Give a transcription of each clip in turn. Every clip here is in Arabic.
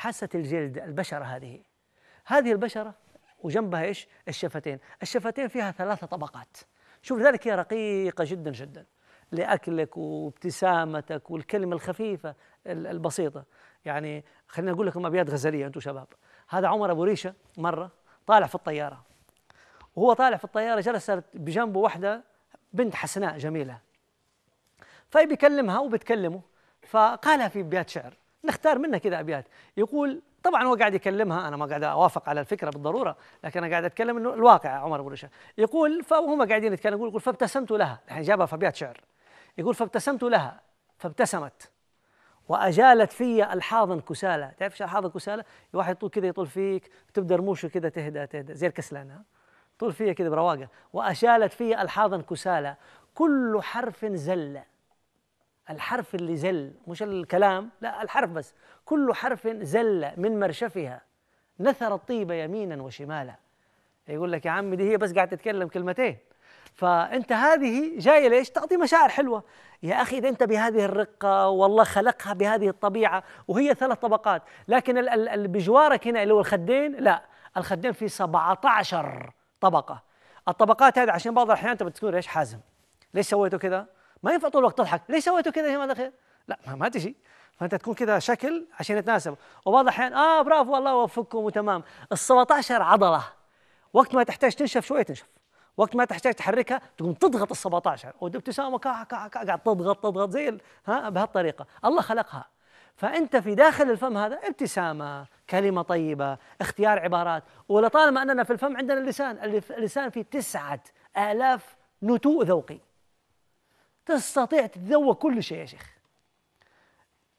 حاسة الجلد البشرة هذه هذه البشرة وجنبها ايش؟ الشفتين، الشفتين فيها ثلاثة طبقات شوف لذلك هي رقيقة جدا جدا لأكلك وابتسامتك والكلمة الخفيفة البسيطة يعني خلينا أقول لكم أبيات غزلية أنتم شباب هذا عمر أبو ريشة مرة طالع في الطيارة وهو طالع في الطيارة جلست بجنبه واحدة بنت حسناء جميلة فبيكلمها وبتكلمه فقالها في بيات شعر نختار منها كذا ابيات يقول طبعا هو قاعد يكلمها انا ما قاعد اوافق على الفكره بالضروره لكن انا قاعد اتكلم انه الواقع عمر بن رشا يقول فهم قاعدين يتكلموا يقول, يقول فابتسمت لها الحين جابها في ابيات شعر يقول فابتسمت لها فابتسمت واجالت في الحاظا كسالى تعرف ايش الحاظا كسالى واحد يطول كذا يطول فيك تبدا رموشه كذا تهدى تهدى زي الكسلان طول فيها كذا برواقه واشالت في الحاظا كسالى كل حرف زله الحرف اللي زل مش الكلام لا الحرف بس كل حرف زل من مرشفها نثر الطيب يمينا وشمالا يقول لك يا عمي دي هي بس قاعد تتكلم كلمتين فانت هذه جايه ليش؟ تعطي مشاعر حلوه يا اخي اذا انت بهذه الرقه والله خلقها بهذه الطبيعه وهي ثلاث طبقات لكن اللي بجوارك هنا اللي هو الخدين لا الخدين فيه 17 طبقه الطبقات هذه عشان بعض الاحيان انت بتكون ايش حازم ليش سويته كذا؟ ما ينفع طول الوقت تضحك ليش سويتوا كذا يا جماعه الخير لا ما تجي فانت تكون كذا شكل عشان يتناسب وبعض الاحيان اه برافو الله وفقكم وتمام ال 17 عضله وقت ما تحتاج تنشف شويه تنشف وقت ما تحتاج تحركها تقوم تضغط ال 17 وابتسامه كا كا قاعد تضغط تضغط زي ها بهالطريقه الله خلقها فانت في داخل الفم هذا ابتسامه كلمه طيبه اختيار عبارات ولطالما اننا في الفم عندنا اللسان اللسان فيه تسعه آلاف نتوء ذوقي تستطيع تتذوق كل شيء يا شيخ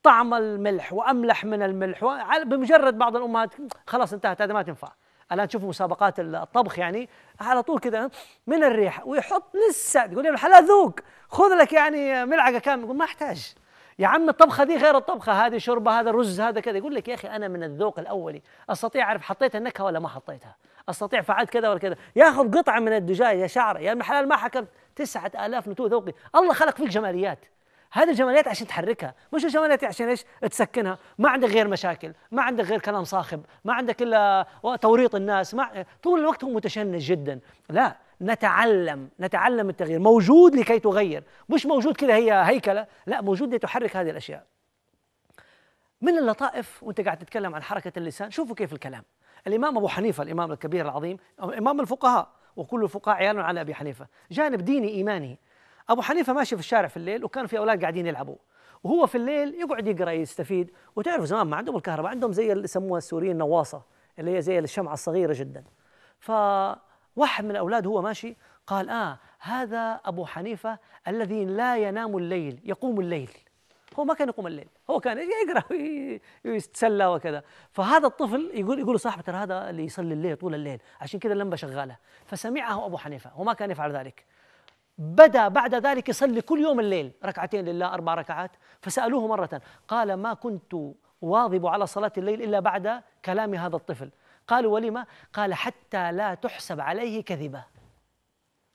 طعم الملح واملح من الملح بمجرد بعض الامهات خلاص انتهت هذا ما تنفع الان تشوفوا مسابقات الطبخ يعني على طول كذا من الريحه ويحط لسه تقول يا الحلال ذوق خذ لك يعني ملعقه كامله يقول ما احتاج يا عم الطبخه دي غير الطبخه هذه شوربه هذا رز هذا كذا يقول لك يا اخي انا من الذوق الاولي استطيع اعرف حطيت النكهه ولا ما حطيتها استطيع فعلت كذا ولا كذا ياخذ قطعه من الدجاج يا شعر يا ابن الحلال ما حكمت 9000 نتوء ذوقي الله خلق فيك جماليات هذه الجماليات عشان تحركها مش الجماليات عشان ايش تسكنها ما عندك غير مشاكل ما عندك غير كلام صاخب ما عندك الا توريط الناس ما طول الوقت هو متشنج جدا لا نتعلم نتعلم التغيير موجود لكي تغير مش موجود كذا هي هيكله لا موجود لتحرك هذه الاشياء من اللطائف وانت قاعد تتكلم عن حركه اللسان شوفوا كيف الكلام الامام ابو حنيفه الامام الكبير العظيم امام الفقهاء وكل الفقهاء عيال على أبي حنيفة جانب ديني إيماني أبو حنيفة ماشي في الشارع في الليل وكان في أولاد قاعدين يلعبوا وهو في الليل يقعد يقرا يستفيد وتعرف زمان ما عندهم الكهرباء عندهم زي اللي يسموها السوريين نواصه اللي هي زي الشمعه الصغيره جدا فواحد من الاولاد هو ماشي قال اه هذا ابو حنيفه الذي لا ينام الليل يقوم الليل هو ما كان يقوم الليل هو كان يقرا ويتسلى وكذا فهذا الطفل يقول يقول صاحبه ترى هذا اللي يصلي الليل طول الليل عشان كذا اللمبه شغاله فسمعه ابو حنيفه وما كان يفعل ذلك بدا بعد ذلك يصلي كل يوم الليل ركعتين لله اربع ركعات فسالوه مره قال ما كنت واظب على صلاه الليل الا بعد كلام هذا الطفل قالوا ولما قال حتى لا تحسب عليه كذبه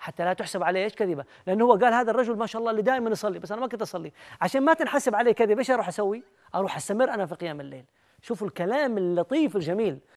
حتى لا تحسب عليه ايش كذبه لانه هو قال هذا الرجل ما شاء الله اللي دائما يصلي بس انا ما كنت اصلي عشان ما تنحسب عليه كذبه ايش اروح اسوي اروح استمر انا في قيام الليل شوفوا الكلام اللطيف الجميل